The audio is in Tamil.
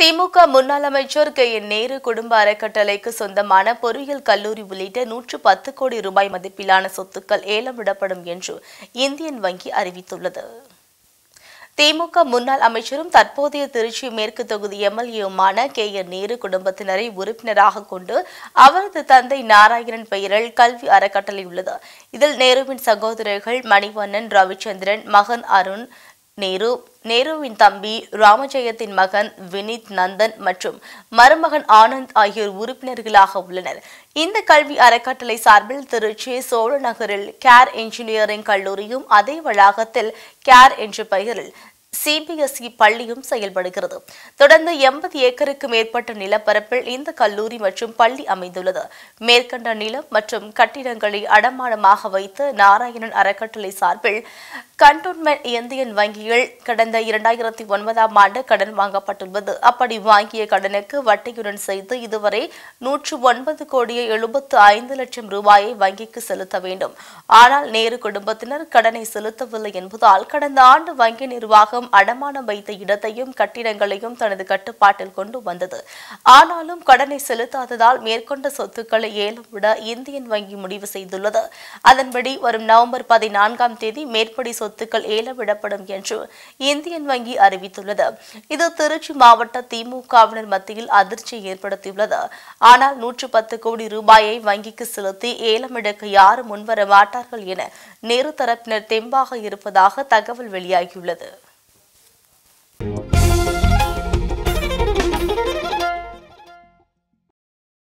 திமுக முன்னாள் அமைச்சர் கே என் நேரு குடும்ப அறக்கட்டளைக்கு சொந்தமான பொறியியல் கல்லூரி உள்ளிட்ட நூற்று பத்து கோடி ரூபாய் மதிப்பிலான சொத்துக்கள் ஏலம் விடப்படும் என்று இந்தியன் வங்கி அறிவித்துள்ளது திமுக முன்னாள் அமைச்சரும் தற்போதைய திருச்சி மேற்கு தொகுதி எம்எல்ஏவுமான கே என் நேரு குடும்பத்தினரை உறுப்பினராக கொண்டு அவரது தந்தை நாராயணன் பெயரில் கல்வி அறக்கட்டளை உள்ளது இதில் நேருவின் சகோதரர்கள் மணிவண்ணன் ரவிச்சந்திரன் மகன் அருண் நேரு நேருவின் தம்பி ராமஜெயத்தின் மகன் வினித் நந்தன் மற்றும் மருமகன் ஆனந்த் ஆகியோர் உறுப்பினர்களாக உள்ளனர் இந்த கல்வி அறக்கட்டளை சார்பில் திருச்சி சோழ நகரில் கேர் என்ஜினியரிங் கல்லூரியும் அதே வளாகத்தில் கேர் என்ற பெயரில் சிபிஎஸ்இ பள்ளியும் செயல்படுகிறது தொடர்ந்து எண்பது ஏக்கருக்கு மேற்பட்ட நிலப்பரப்பில் இந்த கல்லூரி மற்றும் பள்ளி அமைந்துள்ளது மேற்கண்ட நிலம் மற்றும் கட்டிடங்களை அடமானமாக வைத்து நாராயணன் அறக்கட்டளை சார்பில் கண்டோன்மெண்ட் இந்தியன் வங்கியில் கடந்த இரண்டாயிரத்தி ஒன்பதாம் ஆண்டு கடன் வாங்கப்பட்டுள்ளது அப்படி வாங்கிய கடனுக்கு வட்டியுடன் சேர்த்து இதுவரை நூற்று ஒன்பது கோடியே எழுபத்து ஐந்து லட்சம் ரூபாயை வங்கிக்கு செலுத்த வேண்டும் ஆனால் நேரு குடும்பத்தினர் கடனை செலுத்தவில்லை என்பதால் கடந்த ஆண்டு வங்கி நிர்வாகம் அடமானம் வைத்த இடத்தையும் கட்டிடங்களையும் தனது கட்டுப்பாட்டில் கொண்டு வந்தது ஆனாலும் கடனை செலுத்தாததால் மேற்கொண்ட சொத்துக்களை ஏலம் விட இந்தியன் வங்கி முடிவு செய்துள்ளது அதன்படி வரும் நவம்பர் பதினான்காம் தேதி மேற்படி சொத்துக்கள் ஏலவிடப்படும் என்று இந்தியன் வங்கி அறிவித்துள்ளது இது திருச்சி மாவட்ட திமுகவினர் மத்தியில் அதிர்ச்சி ஏற்படுத்தியுள்ளது ஆனால் நூற்று பத்து கோடி ரூபாயை வங்கிக்கு செலுத்தி ஏலமிடக்க யாரும் முன்வர மாட்டார்கள் என நேரு தரப்பினர் தெம்பாக இருப்பதாக தகவல் வெளியாகியுள்ளது